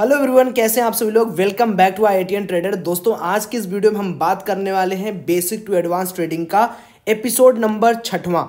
hello everyone कैसे हैं आप सभी लोग welcome back to I trader दोस्तों आज की इस वीडियो में हम बात करने वाले हैं बेसिक टू एडवांस ट्रेडिंग का एपिसोड नंबर छठवां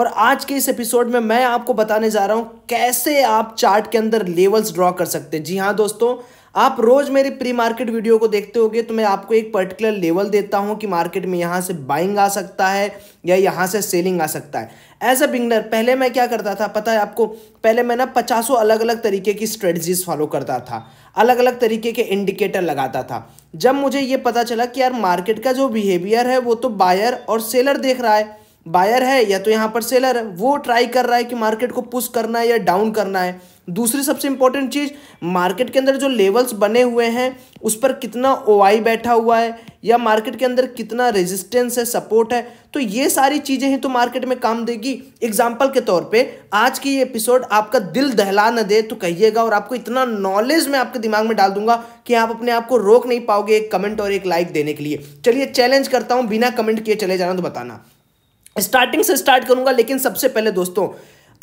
और आज के इस एपिसोड में मैं आपको बताने जा रहा हूं कैसे आप चार्ट के अंदर लेवल्स ड्रॉ कर सकते हैं जी हाँ दोस्तों आप रोज़ मेरी प्री मार्केट वीडियो को देखते होगे तो मैं आपको एक पर्टिकुलर लेवल देता हूँ कि मार्केट में यहाँ से बाइंग आ सकता है या यहाँ से सेलिंग आ सकता है एज अ बिगनर पहले मैं क्या करता था पता है आपको पहले मैं ना पचासों अलग अलग तरीके की स्ट्रेटजीज फॉलो करता था अलग अलग तरीके के इंडिकेटर लगाता था जब मुझे ये पता चला कि यार मार्केट का जो बिहेवियर है वो तो बायर और सेलर देख रहा है बायर है या तो यहाँ पर सेलर है वो ट्राई कर रहा है कि मार्केट को पुश करना है या डाउन करना है दूसरी सबसे इंपॉर्टेंट चीज़ मार्केट के अंदर जो लेवल्स बने हुए हैं उस पर कितना ओ बैठा हुआ है या मार्केट के अंदर कितना रेजिस्टेंस है सपोर्ट है तो ये सारी चीज़ें ही तो मार्केट में काम देगी एग्जाम्पल के तौर पे आज की ये एपिसोड आपका दिल दहला न दे तो कहिएगा और आपको इतना नॉलेज मैं आपके दिमाग में डाल दूंगा कि आप अपने आप को रोक नहीं पाओगे एक कमेंट और एक लाइक देने के लिए चलिए चैलेंज करता हूँ बिना कमेंट किए चले जाना तो बताना स्टार्टिंग से स्टार्ट करूंगा लेकिन सबसे पहले दोस्तों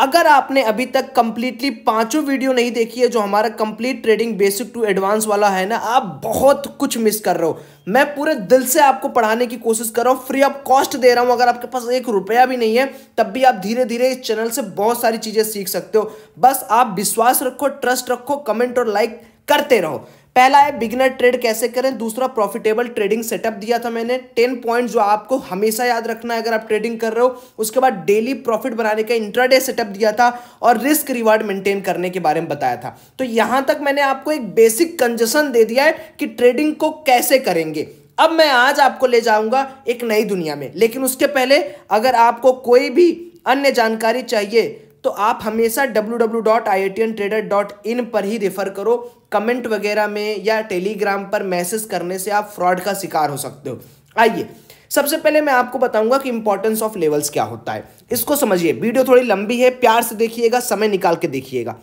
अगर आपने अभी तक कंप्लीटली पांचों वीडियो नहीं देखी है जो हमारा complete trading basic to advance वाला है ना आप बहुत कुछ मिस कर रहे हो मैं पूरे दिल से आपको पढ़ाने की कोशिश कर रहा हूँ फ्री ऑफ कॉस्ट दे रहा हूँ अगर आपके पास एक रुपया भी नहीं है तब भी आप धीरे धीरे इस चैनल से बहुत सारी चीज़ें सीख सकते हो बस आप विश्वास रखो ट्रस्ट रखो कमेंट और लाइक करते रहो पहला है बिगिनर ट्रेड कैसे करें दूसरा प्रॉफिटेबल ट्रेडिंग सेटअप दिया था मैंने टेन पॉइंट जो आपको हमेशा याद रखना है अगर आप ट्रेडिंग कर रहे हो उसके बाद डेली प्रॉफिट बनाने का इंट्राडे सेटअप दिया था और रिस्क रिवार्ड मेंटेन करने के बारे में बताया था तो यहां तक मैंने आपको एक बेसिक कंजेशन दे दिया है कि ट्रेडिंग को कैसे करेंगे अब मैं आज आपको ले जाऊंगा एक नई दुनिया में लेकिन उसके पहले अगर आपको कोई भी अन्य जानकारी चाहिए तो आप हमेशा डब्ल्यू पर ही रेफर करो कमेंट वगैरह में या टेलीग्राम पर मैसेज करने से आप फ्रॉड का शिकार हो सकते हो आइए सबसे पहले मैं आपको बताऊंगा कि इंपॉर्टेंस ऑफ लेवल्स क्या होता है इसको समझिए वीडियो थोड़ी लंबी है प्यार से देखिएगा समय निकाल के देखिएगा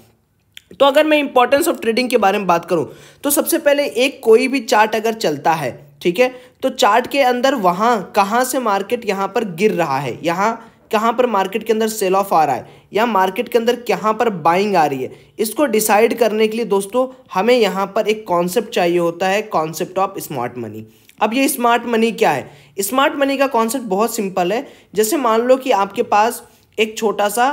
तो अगर मैं इंपॉर्टेंस ऑफ ट्रेडिंग के बारे में बात करूं तो सबसे पहले एक कोई भी चार्ट अगर चलता है ठीक है तो चार्ट के अंदर वहाँ कहाँ से मार्केट यहाँ पर गिर रहा है यहाँ कहाँ पर मार्केट के अंदर सेल ऑफ आ रहा है या मार्केट के अंदर कहाँ पर बाइंग आ रही है इसको डिसाइड करने के लिए दोस्तों हमें यहाँ पर एक कॉन्सेप्ट चाहिए होता है कॉन्सेप्ट ऑफ स्मार्ट मनी अब ये स्मार्ट मनी क्या है स्मार्ट मनी का कॉन्सेप्ट बहुत सिंपल है जैसे मान लो कि आपके पास एक छोटा सा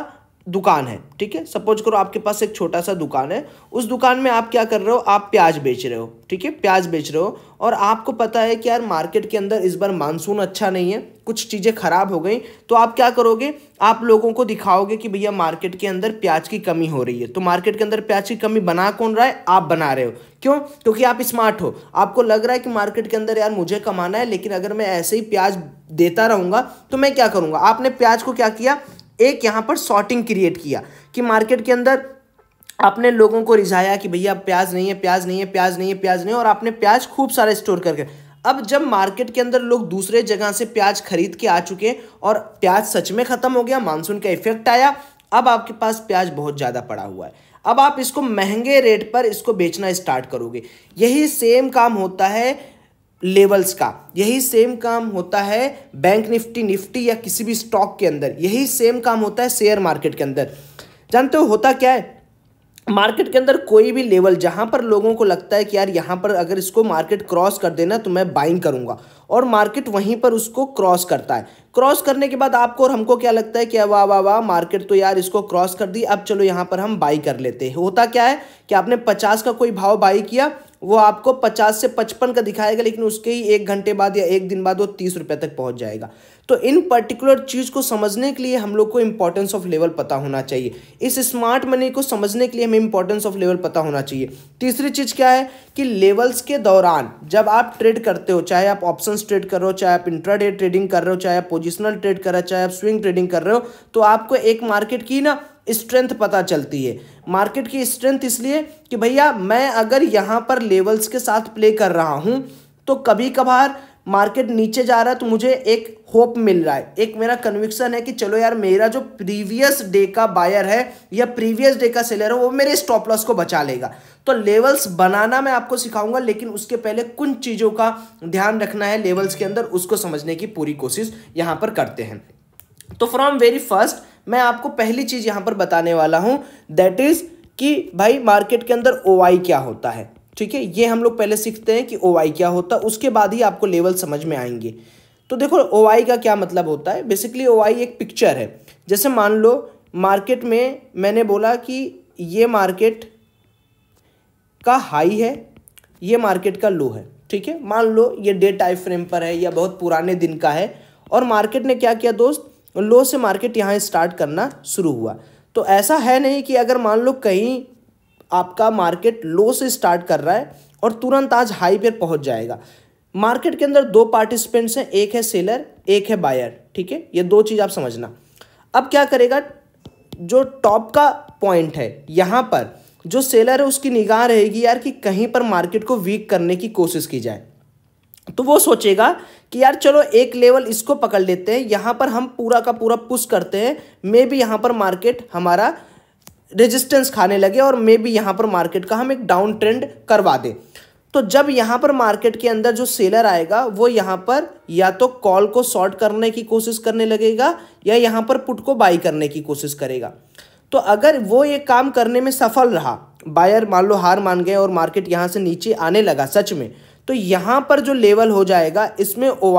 दुकान है ठीक है सपोज करो आपके पास एक छोटा सा दुकान है उस दुकान में आप क्या कर रहे हो आप प्याज बेच रहे हो ठीक है प्याज बेच रहे हो और आपको पता है कि यार मार्केट के अंदर इस बार मानसून अच्छा नहीं है कुछ चीज़ें ख़राब हो गई तो आप क्या करोगे आप लोगों को दिखाओगे कि भैया मार्केट के अंदर प्याज की कमी हो रही है तो मार्केट के अंदर प्याज की कमी बना कौन रहा है आप बना रहे हो क्यों क्योंकि आप स्मार्ट हो आपको लग रहा है कि मार्केट के अंदर यार मुझे कमाना है लेकिन अगर मैं ऐसे ही प्याज देता रहूँगा तो मैं क्या करूँगा आपने प्याज को क्या किया एक यहाँ पर शॉर्टिंग क्रिएट किया कि मार्केट के अंदर आपने लोगों को रिझाया कि भैया प्याज नहीं है प्याज नहीं है प्याज नहीं है प्याज नहीं है और आपने प्याज खूब सारा स्टोर करके अब जब मार्केट के अंदर लोग दूसरे जगह से प्याज खरीद के आ चुके और प्याज सच में ख़त्म हो गया मानसून का इफेक्ट आया अब आपके पास प्याज बहुत ज़्यादा पड़ा हुआ है अब आप इसको महंगे रेट पर इसको बेचना स्टार्ट करोगे यही सेम काम होता है लेवल्स का यही सेम काम होता है बैंक निफ्टी निफ्टी या किसी भी स्टॉक के अंदर यही सेम काम होता है शेयर मार्केट के अंदर जानते हो होता क्या है मार्केट के अंदर कोई भी लेवल जहां पर लोगों को लगता है कि यार यहां पर अगर इसको मार्केट क्रॉस कर देना तो मैं बाइंग करूंगा और मार्केट वहीं पर उसको क्रॉस करता है क्रॉस करने के बाद आपको और हमको क्या लगता है कि वाह वाह वाह मार्केट तो यार इसको क्रॉस कर दी अब चलो यहाँ पर हम बाई कर लेते हैं होता क्या है कि आपने पचास का कोई भाव बाई किया वो आपको पचास से पचपन का दिखाएगा लेकिन उसके ही एक घंटे बाद या एक दिन बाद वो तीस रुपये तक पहुंच जाएगा तो इन पर्टिकुलर चीज़ को समझने के लिए हम लोग को इंपॉर्टेंस ऑफ लेवल पता होना चाहिए इस स्मार्ट मनी को समझने के लिए हमें इंपॉर्टेंस ऑफ लेवल पता होना चाहिए तीसरी चीज़ क्या है कि लेवल्स के दौरान जब आप ट्रेड करते हो चाहे आप ऑप्शन ट्रेड कर रहे हो चाहे आप इंट्राडे ट्रेडिंग कर रहे हो चाहे आप पोजिशनल ट्रेड कर रहे हो चाहे आप स्विंग ट्रेडिंग कर रहे हो तो आपको एक मार्केट की ना स्ट्रेंथ पता चलती है मार्केट की स्ट्रेंथ इसलिए कि भैया मैं अगर यहाँ पर लेवल्स के साथ प्ले कर रहा हूँ तो कभी कभार मार्केट नीचे जा रहा है तो मुझे एक होप मिल रहा है एक मेरा कन्विक्सन है कि चलो यार मेरा जो प्रीवियस डे का बायर है या प्रीवियस डे का सेलर है वो मेरे स्टॉप लॉस को बचा लेगा तो लेवल्स बनाना मैं आपको सिखाऊंगा लेकिन उसके पहले कुछ चीज़ों का ध्यान रखना है लेवल्स के अंदर उसको समझने की पूरी कोशिश यहाँ पर करते हैं तो फ्रॉम वेरी फर्स्ट मैं आपको पहली चीज़ यहाँ पर बताने वाला हूँ दैट इज़ कि भाई मार्केट के अंदर ओ क्या होता है ठीक है ये हम लोग पहले सीखते हैं कि ओ क्या होता है उसके बाद ही आपको लेवल समझ में आएंगे तो देखो ओ का क्या मतलब होता है बेसिकली ओ एक पिक्चर है जैसे मान लो मार्केट में मैंने बोला कि ये मार्केट का हाई है ये मार्केट का लो है ठीक है मान लो ये डे टाइम फ्रेम पर है या बहुत पुराने दिन का है और मार्केट ने क्या किया दोस्त और लो से मार्केट यहाँ स्टार्ट करना शुरू हुआ तो ऐसा है नहीं कि अगर मान लो कहीं आपका मार्केट लो से स्टार्ट कर रहा है और तुरंत आज हाई पर पहुँच जाएगा मार्केट के अंदर दो पार्टिसिपेंट्स हैं एक है सेलर एक है बायर ठीक है ये दो चीज़ आप समझना अब क्या करेगा जो टॉप का पॉइंट है यहाँ पर जो सेलर है उसकी निगाह रहेगी यार कि कहीं पर मार्केट को वीक करने की कोशिश की जाए तो वो सोचेगा कि यार चलो एक लेवल इसको पकड़ लेते हैं यहाँ पर हम पूरा का पूरा पुश करते हैं मे भी यहाँ पर मार्केट हमारा रेजिस्टेंस खाने लगे और मे भी यहाँ पर मार्केट का हम एक डाउन ट्रेंड करवा दें तो जब यहाँ पर मार्केट के अंदर जो सेलर आएगा वो यहाँ पर या तो कॉल को शॉर्ट करने की कोशिश करने लगेगा या यहाँ पर पुट को बाई करने की कोशिश करेगा तो अगर वो ये काम करने में सफल रहा बायर मान लो हार मान गए और मार्केट यहाँ से नीचे आने लगा सच में तो यहाँ पर जो लेवल हो जाएगा इसमें ओ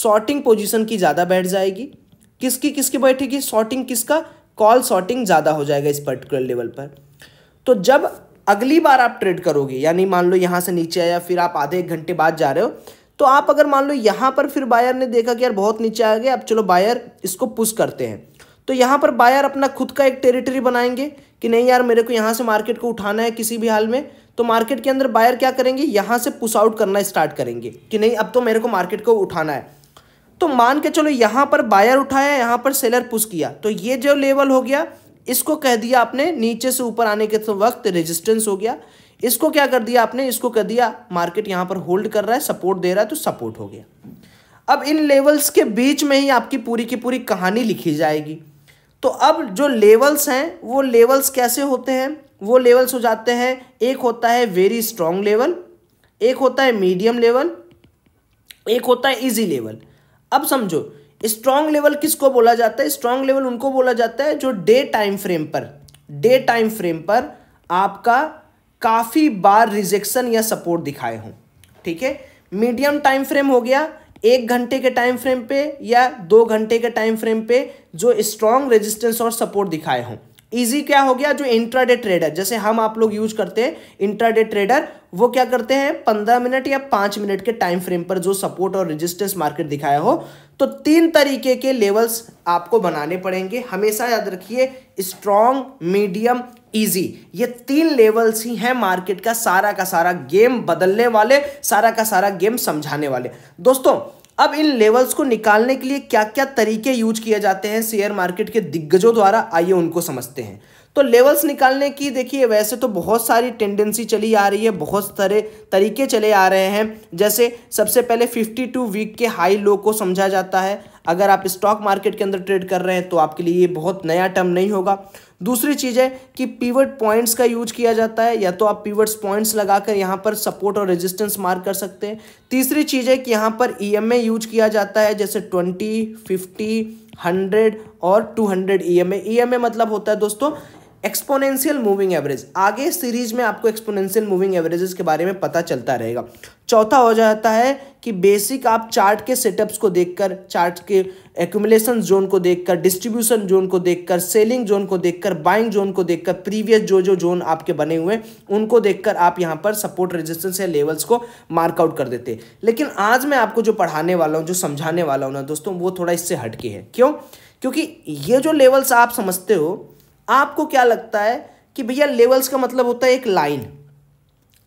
शॉर्टिंग पोजिशन की ज़्यादा बैठ जाएगी किसकी किसकी बैठेगी शॉर्टिंग किसका कॉल शॉर्टिंग ज़्यादा हो जाएगा इस पर्टिकुलर लेवल पर तो जब अगली बार आप ट्रेड करोगे यानी मान लो यहाँ से नीचे आया फिर आप आधे एक घंटे बाद जा रहे हो तो आप अगर मान लो यहाँ पर फिर बायर ने देखा कि यार बहुत नीचे आ गया अब चलो बायर इसको पुश करते हैं तो यहाँ पर बायर अपना खुद का एक टेरिटरी बनाएंगे कि नहीं यार मेरे को यहाँ से मार्केट को उठाना है किसी भी हाल में तो मार्केट के अंदर बायर क्या करेंगे यहां से पुश आउट करना स्टार्ट करेंगे कि नहीं अब तो मेरे को मार्केट को उठाना है तो मान के चलो यहां पर बायर उठाया यहां पर सेलर पुश किया तो ये जो लेवल हो गया इसको कह दिया आपने नीचे से ऊपर आने के तो वक्त रेजिस्टेंस हो गया इसको क्या कर दिया आपने इसको कह दिया मार्केट यहां पर होल्ड कर रहा है सपोर्ट दे रहा है तो सपोर्ट हो गया अब इन लेवल्स के बीच में ही आपकी पूरी की पूरी कहानी लिखी जाएगी तो अब जो लेवल्स हैं वो लेवल्स कैसे होते हैं वो लेवल्स हो जाते हैं एक होता है वेरी स्ट्रॉन्ग लेवल एक होता है मीडियम लेवल एक होता है इजी लेवल अब समझो स्ट्रांग लेवल किसको बोला जाता है स्ट्रॉन्ग लेवल उनको बोला जाता है जो डे टाइम फ्रेम पर डे टाइम फ्रेम पर आपका काफ़ी बार रिजेक्शन या सपोर्ट दिखाए हों ठीक है मीडियम टाइम फ्रेम हो गया एक घंटे के टाइम फ्रेम पे या दो घंटे के टाइम फ्रेम पे जो स्ट्रांग रेजिस्टेंस और सपोर्ट दिखाए हों इजी क्या हो गया जो इंट्राडे ट्रेडर जैसे हम आप लोग यूज करते हैं इंट्राडे ट्रेडर वो क्या करते हैं पंद्रह मिनट या पांच मिनट के टाइम फ्रेम पर जो सपोर्ट और रेजिस्टेंस मार्केट दिखाया हो तो तीन तरीके के लेवल्स आपको बनाने पड़ेंगे हमेशा याद रखिए स्ट्रॉन्ग मीडियम इजी ये तीन लेवल्स ही हैं मार्केट का सारा का सारा गेम बदलने वाले सारा का सारा गेम समझाने वाले दोस्तों अब इन लेवल्स को निकालने के लिए क्या क्या तरीके यूज किए जाते हैं शेयर मार्केट के दिग्गजों द्वारा आइए उनको समझते हैं तो लेवल्स निकालने की देखिए वैसे तो बहुत सारी टेंडेंसी चली आ रही है बहुत सारे तरीके चले आ रहे हैं जैसे सबसे पहले 52 वीक के हाई लो को समझा जाता है अगर आप स्टॉक मार्केट के अंदर ट्रेड कर रहे हैं तो आपके लिए ये बहुत नया टर्म नहीं होगा दूसरी चीज़ है कि पीवट पॉइंट्स का यूज किया जाता है या तो आप पीवट्स पॉइंट्स लगाकर यहां पर सपोर्ट और रेजिस्टेंस मार्क कर सकते हैं तीसरी चीज़ है कि यहां पर ईएमए e यूज किया जाता है जैसे ट्वेंटी फिफ्टी हंड्रेड और टू हंड्रेड ई एम मतलब होता है दोस्तों एक्सपोनेंशियल मूविंग एवरेज आगे सीरीज में आपको एक्सपोनेंशियल मूविंग एवरेजेस के बारे में पता चलता रहेगा चौथा हो जाता है कि बेसिक आप चार्ट के सेटअप्स को देखकर चार्ट के एक्यूमुलेशन जोन को देखकर डिस्ट्रीब्यूशन जोन को देखकर सेलिंग जोन को देखकर बाइंग जोन को देखकर प्रीवियस जो जो जोन आपके बने हुए उनको देखकर आप यहाँ पर सपोर्ट रेजिस्टेंस या लेवल्स को मार्कआउट कर देते हैं लेकिन आज मैं आपको जो पढ़ाने वाला हूँ जो समझाने वाला हूँ ना दोस्तों वो थोड़ा इससे हटके है क्यों क्योंकि ये जो लेवल्स आप समझते हो आपको क्या लगता है कि भैया लेवल्स का मतलब होता है एक लाइन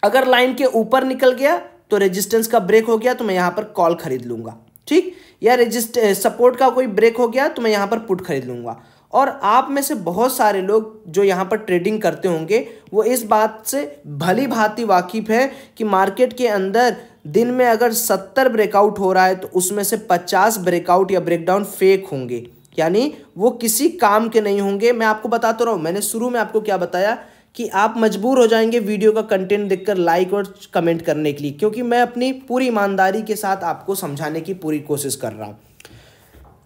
अगर लाइन के ऊपर निकल गया तो रेजिस्टेंस का ब्रेक हो गया तो मैं यहां पर कॉल खरीद लूंगा ठीक या रेजिस्ट सपोर्ट का कोई ब्रेक हो गया तो मैं यहां पर पुट खरीद लूंगा और आप में से बहुत सारे लोग जो यहाँ पर ट्रेडिंग करते होंगे वो इस बात से भली भांति वाकिफ़ है कि मार्केट के अंदर दिन में अगर सत्तर ब्रेकआउट हो रहा है तो उसमें से पचास ब्रेकआउट या ब्रेकडाउन फेक होंगे यानी वो किसी काम के नहीं होंगे मैं आपको बताता तो रहा हूँ मैंने शुरू में आपको क्या बताया कि आप मजबूर हो जाएंगे वीडियो का कंटेंट देखकर लाइक और कमेंट करने के लिए क्योंकि मैं अपनी पूरी ईमानदारी के साथ आपको समझाने की पूरी कोशिश कर रहा हूँ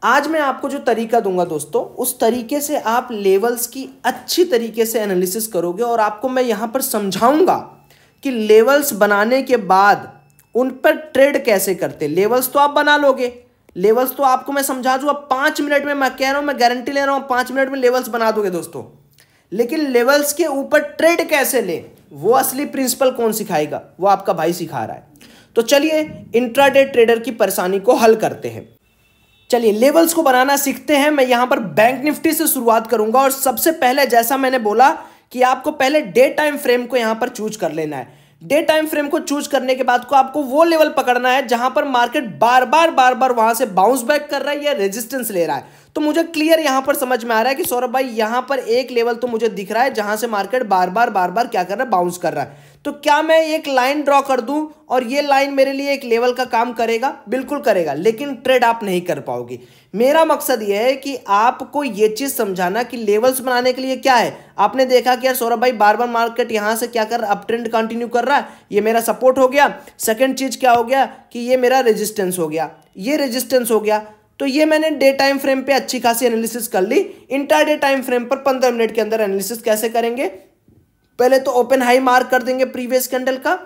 आज मैं आपको जो तरीका दूंगा दोस्तों उस तरीके से आप लेवल्स की अच्छी तरीके से एनालिसिस करोगे और आपको मैं यहाँ पर समझाऊंगा कि लेवल्स बनाने के बाद उन पर ट्रेड कैसे करते लेवल्स तो आप बना लोगे लेवल्स तो आपको मैं समझा दूँ अब पाँच मिनट में मैं कह रहा हूँ मैं गारंटी ले रहा हूँ पाँच मिनट में लेवल्स बना दोगे दोस्तों लेकिन लेवल्स के ऊपर ट्रेड कैसे ले वो असली प्रिंसिपल कौन सिखाएगा वो आपका भाई सिखा रहा है तो चलिए इंट्राडे ट्रेडर की परेशानी को हल करते हैं चलिए लेवल्स को बनाना सीखते हैं मैं यहाँ पर बैंक निफ्टी से शुरुआत करूंगा और सबसे पहले जैसा मैंने बोला कि आपको पहले डे टाइम फ्रेम को यहाँ पर चूज कर लेना है डे टाइम फ्रेम को चूज करने के बाद को आपको वो लेवल पकड़ना है जहां पर मार्केट बार बार बार बार वहां से बाउंस बैक कर रहा है या रेजिस्टेंस ले रहा है तो मुझे क्लियर यहां पर समझ में आ रहा है कि सौरभ भाई यहां पर एक लेवल तो मुझे दिख रहा है जहां से मार्केट बार बार बार बार क्या कर रहा है बाउंस कर रहा है तो क्या मैं एक लाइन ड्रॉ कर दूं और ये लाइन मेरे लिए एक लेवल का काम करेगा बिल्कुल करेगा लेकिन ट्रेड आप नहीं कर पाओगे मेरा मकसद यह है कि आपको ये चीज़ समझाना कि लेवल्स बनाने के लिए क्या है आपने देखा कि यार सौरभ भाई बार बार मार्केट यहां से क्या कर अप ट्रेंड कंटिन्यू कर रहा है ये मेरा सपोर्ट हो गया सेकेंड चीज़ क्या हो गया कि ये मेरा रेजिस्टेंस हो गया ये रेजिस्टेंस हो गया तो ये मैंने डे टाइम फ्रेम पे अच्छी खासी एनालिसिस कर ली इंटर डे टाइम फ्रेम पर पंद्रह मिनट के अंदर एनालिसिस कैसे करेंगे पहले तो ओपन हाई मार्क कर देंगे प्रीवियस कैंडल का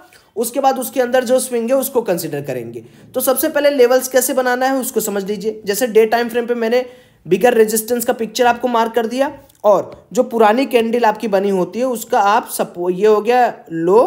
उसके बाद उसके अंदर जो स्विंग है उसको कंसिडर करेंगे तो सबसे पहले लेवल्स कैसे बनाना है उसको समझ लीजिए जैसे डे टाइम फ्रेम पे मैंने बिगर रेजिस्टेंस का पिक्चर आपको मार्क कर दिया और जो पुरानी कैंडल आपकी बनी होती है उसका आप सपो ये हो गया लो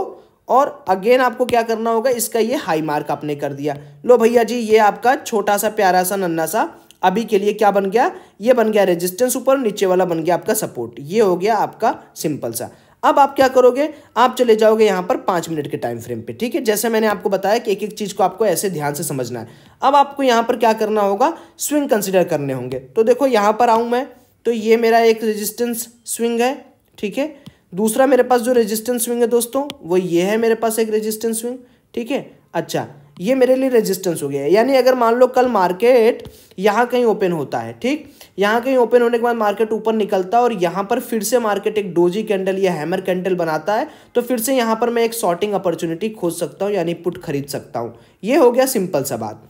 और अगेन आपको क्या करना होगा इसका ये हाई मार्क आपने कर दिया लो भैया जी ये आपका छोटा सा प्यारा सा नन्ना सा अभी के लिए क्या बन गया ये बन गया रेजिस्टेंस ऊपर नीचे वाला बन गया आपका सपोर्ट ये हो गया आपका सिंपल सा अब आप क्या करोगे आप चले जाओगे यहाँ पर पाँच मिनट के टाइम फ्रेम पे ठीक है जैसे मैंने आपको बताया कि एक एक चीज़ को आपको ऐसे ध्यान से समझना है अब आपको यहाँ पर क्या करना होगा स्विंग कंसिडर करने होंगे तो देखो यहाँ पर आऊँ मैं तो ये मेरा एक रेजिस्टेंस स्विंग है ठीक है दूसरा मेरे पास जो रेजिस्टेंस स्विंग है दोस्तों वो ये है मेरे पास एक रेजिस्टेंस स्विंग ठीक है अच्छा ये मेरे लिए रेजिस्टेंस हो गया है यानी अगर मान लो कल मार्केट यहाँ कहीं ओपन होता है ठीक यहाँ कहीं ओपन होने के बाद मार्केट ऊपर निकलता है और यहाँ पर फिर से मार्केट एक डोजी कैंडल या हैमर कैंडल बनाता है तो फिर से यहाँ पर मैं एक शॉर्टिंग अपॉर्चुनिटी खोज सकता हूँ यानी पुट खरीद सकता हूँ ये हो गया सिंपल सा बात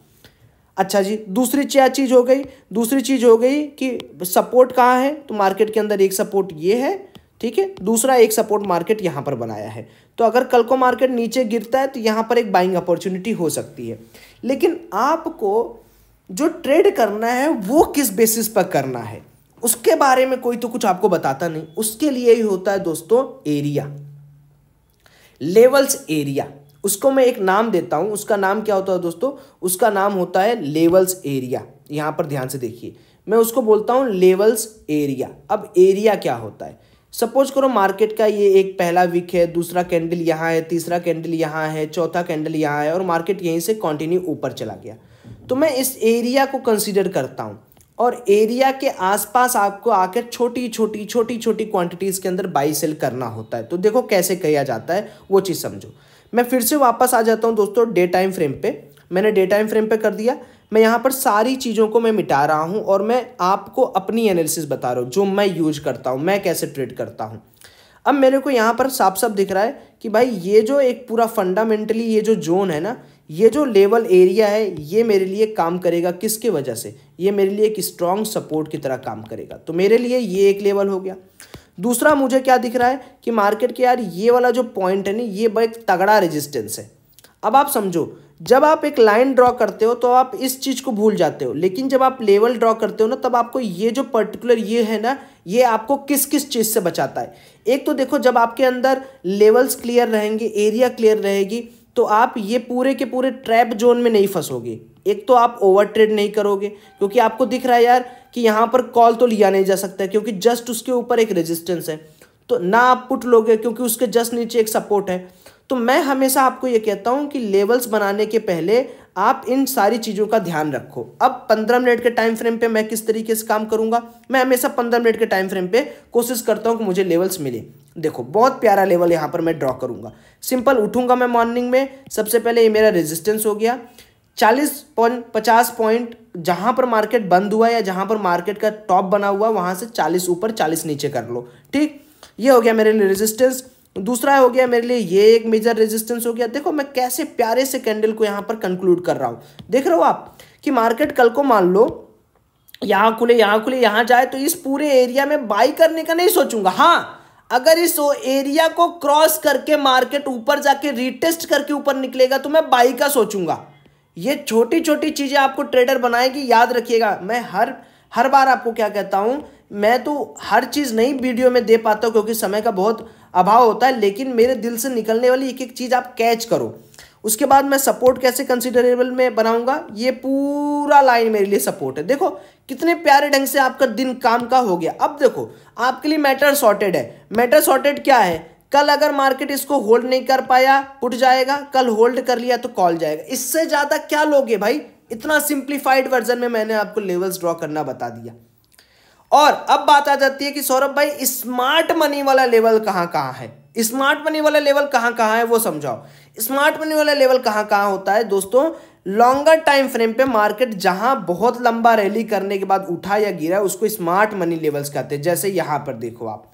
अच्छा जी दूसरी क्या चीज़ हो गई दूसरी चीज़ हो गई कि सपोर्ट कहाँ है तो मार्केट के अंदर एक सपोर्ट ये है ठीक है दूसरा एक सपोर्ट मार्केट यहाँ पर बनाया है तो अगर कल को मार्केट नीचे गिरता है तो यहाँ पर एक बाइंग अपॉर्चुनिटी हो सकती है लेकिन आपको जो ट्रेड करना है वो किस बेसिस पर करना है उसके बारे में कोई तो कुछ आपको बताता नहीं उसके लिए ही होता है दोस्तों एरिया लेवल्स एरिया उसको मैं एक नाम देता हूँ उसका नाम क्या होता है दोस्तों उसका नाम होता है लेवल्स एरिया यहां पर ध्यान से देखिए मैं उसको बोलता हूँ लेवल्स एरिया अब एरिया क्या होता है सपोज करो मार्केट का ये एक पहला वीक है दूसरा कैंडल यहाँ है तीसरा कैंडल यहाँ है चौथा कैंडल यहाँ है और मार्केट यहीं से कंटिन्यू ऊपर चला गया तो मैं इस एरिया को कंसिडर करता हूँ और एरिया के आसपास आपको आकर छोटी छोटी छोटी छोटी क्वांटिटीज़ के अंदर बाई सेल करना होता है तो देखो कैसे किया जाता है वो चीज़ समझो मैं फिर से वापस आ जाता हूँ दोस्तों डे टाइम फ्रेम पे मैंने डे टाइम फ्रेम पे कर दिया मैं यहाँ पर सारी चीज़ों को मैं मिटा रहा हूँ और मैं आपको अपनी एनालिसिस बता रहा हूँ जो मैं यूज करता हूँ मैं कैसे ट्रेड करता हूँ अब मेरे को यहाँ पर साफ साफ दिख रहा है कि भाई ये जो एक पूरा फंडामेंटली ये जो जोन है ना ये जो लेवल एरिया है ये मेरे लिए काम करेगा किसके वजह से ये मेरे लिए एक स्ट्रांग सपोर्ट की तरह काम करेगा तो मेरे लिए ये एक लेवल हो गया दूसरा मुझे क्या दिख रहा है कि मार्केट के यार ये वाला जो पॉइंट है ना ये बड़ा तगड़ा रेजिस्टेंस है अब आप समझो जब आप एक लाइन ड्रॉ करते हो तो आप इस चीज़ को भूल जाते हो लेकिन जब आप लेवल ड्रॉ करते हो ना तब आपको ये जो पर्टिकुलर ये है ना ये आपको किस किस चीज़ से बचाता है एक तो देखो जब आपके अंदर लेवल्स क्लियर रहेंगे एरिया क्लियर रहेगी तो आप ये पूरे के पूरे ट्रैप जोन में नहीं फंसोगे एक तो आप ओवर ट्रेड नहीं करोगे क्योंकि आपको दिख रहा है यार कि यहाँ पर कॉल तो लिया नहीं जा सकता क्योंकि जस्ट उसके ऊपर एक रेजिस्टेंस है तो ना आप पुट लोगे क्योंकि उसके जस्ट नीचे एक सपोर्ट है तो मैं हमेशा आपको ये कहता हूँ कि लेवल्स बनाने के पहले आप इन सारी चीज़ों का ध्यान रखो अब पंद्रह मिनट के टाइम फ्रेम पे मैं किस तरीके से काम करूँगा मैं हमेशा पंद्रह मिनट के टाइम फ्रेम पे कोशिश करता हूँ कि मुझे लेवल्स मिले देखो बहुत प्यारा लेवल यहाँ पर मैं ड्रॉ करूँगा सिंपल उठूँगा मैं मॉर्निंग में सबसे पहले ये मेरा रेजिस्टेंस हो गया चालीस पॉइंट पचास पॉइंट जहाँ पर मार्केट बंद हुआ या जहाँ पर मार्केट का टॉप बना हुआ वहाँ से चालीस ऊपर चालीस नीचे कर लो ठीक ये हो गया मेरे लिए रेजिस्टेंस दूसरा हो गया मेरे लिए ये एक मेजर रेजिस्टेंस हो गया देखो मैं कैसे प्यारे से कैंडल को यहाँ पर कंक्लूड कर रहा हूँ देख रहे हो आप कि मार्केट कल को मान लो यहाँ खुले यहाँ खुले यहाँ जाए तो इस पूरे एरिया में बाई करने का नहीं सोचूंगा हाँ अगर इस एरिया को क्रॉस करके मार्केट ऊपर जाके रिटेस्ट करके ऊपर निकलेगा तो मैं बाई का सोचूंगा ये छोटी छोटी चीज़ें आपको ट्रेडर बनाएगी याद रखिएगा मैं हर हर बार आपको क्या कहता हूँ मैं तो हर चीज़ नहीं वीडियो में दे पाता क्योंकि समय का बहुत अभाव होता है लेकिन मेरे दिल से निकलने वाली एक एक चीज़ आप कैच करो उसके बाद मैं सपोर्ट कैसे कंसिडरेबल में बनाऊंगा ये पूरा लाइन मेरे लिए सपोर्ट है देखो कितने प्यारे ढंग से आपका दिन काम का हो गया अब देखो आपके लिए मैटर सॉर्टेड है मैटर सॉर्टेड क्या है कल अगर मार्केट इसको होल्ड नहीं कर पाया उठ जाएगा कल होल्ड कर लिया तो कॉल जाएगा इससे ज़्यादा क्या लोगे भाई इतना सिंप्लीफाइड वर्जन में मैंने आपको लेवल्स ड्रॉ करना बता दिया और अब बात आ जाती है कि सौरभ भाई स्मार्ट मनी वाला लेवल कहाँ कहाँ है स्मार्ट मनी वाला लेवल कहाँ कहाँ है वो समझाओ स्मार्ट मनी वाला लेवल कहाँ कहाँ होता है दोस्तों लॉन्गर टाइम फ्रेम पे मार्केट जहां बहुत लंबा रैली करने के बाद उठा या गिरा उसको स्मार्ट मनी लेवल्स कहते हैं जैसे यहां पर देखो आप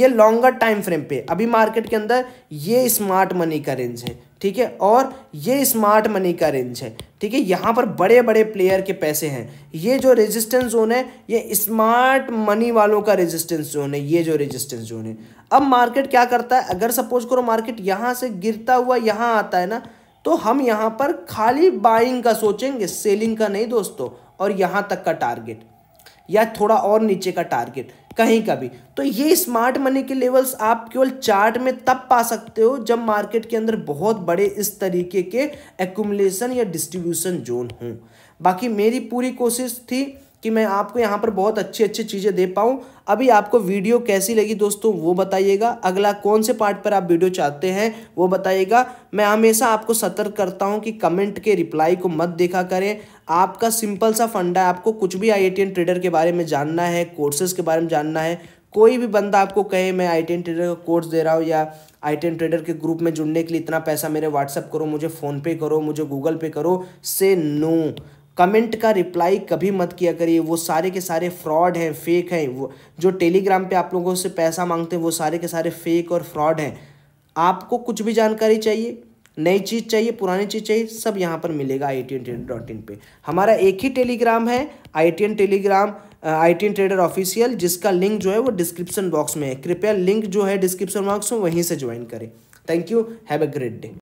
ये लॉन्गर टाइम फ्रेम पे अभी मार्केट के अंदर ये स्मार्ट मनी का रेंज है ठीक है और ये स्मार्ट मनी का रेंज है ठीक है यहाँ पर बड़े बड़े प्लेयर के पैसे हैं ये जो रेजिस्टेंस जोन है ये स्मार्ट मनी वालों का रेजिस्टेंस जोन है ये जो रेजिस्टेंस जोन है अब मार्केट क्या करता है अगर सपोज करो मार्केट यहाँ से गिरता हुआ यहाँ आता है ना तो हम यहाँ पर खाली बाइंग का सोचेंगे सेलिंग का नहीं दोस्तों और यहाँ तक का टारगेट या थोड़ा और नीचे का टारगेट कहीं का भी तो ये स्मार्ट मनी के लेवल्स आप केवल चार्ट में तब पा सकते हो जब मार्केट के अंदर बहुत बड़े इस तरीके के एकुमलेशन या डिस्ट्रीब्यूशन जोन हों बाकी मेरी पूरी कोशिश थी कि मैं आपको यहाँ पर बहुत अच्छी अच्छी चीज़ें दे पाऊँ अभी आपको वीडियो कैसी लगी दोस्तों वो बताइएगा अगला कौन से पार्ट पर आप वीडियो चाहते हैं वो बताइएगा मैं हमेशा आपको सतर्क करता हूँ कि कमेंट के रिप्लाई को मत देखा करें आपका सिंपल सा फंडा है आपको कुछ भी आई ट्रेडर के बारे में जानना है कोर्सेज़ के बारे में जानना है कोई भी बंदा आपको कहे मैं आई ट्रेडर का कोर्स दे रहा हूँ या आई ट्रेडर के ग्रुप में जुड़ने के लिए इतना पैसा मेरे व्हाट्सअप करो मुझे फ़ोनपे करो मुझे गूगल पे करो से नो कमेंट का रिप्लाई कभी मत किया करिए वो सारे के सारे फ्रॉड हैं फेक हैं वो जो टेलीग्राम पे आप लोगों से पैसा मांगते हैं वो सारे के सारे फेक और फ्रॉड हैं आपको कुछ भी जानकारी चाहिए नई चीज़ चाहिए पुरानी चीज़ चाहिए सब यहाँ पर मिलेगा I T N trader dot in पर हमारा एक ही टेलीग्राम है I T N telegram I T N trader official जिसका लिंक जो है वो डिस्क्रिप्शन बॉक्स में है कृपया लिंक जो है डिस्क्रिप्शन बॉक्स में वहीं से ज्वाइन करें thank you have a great day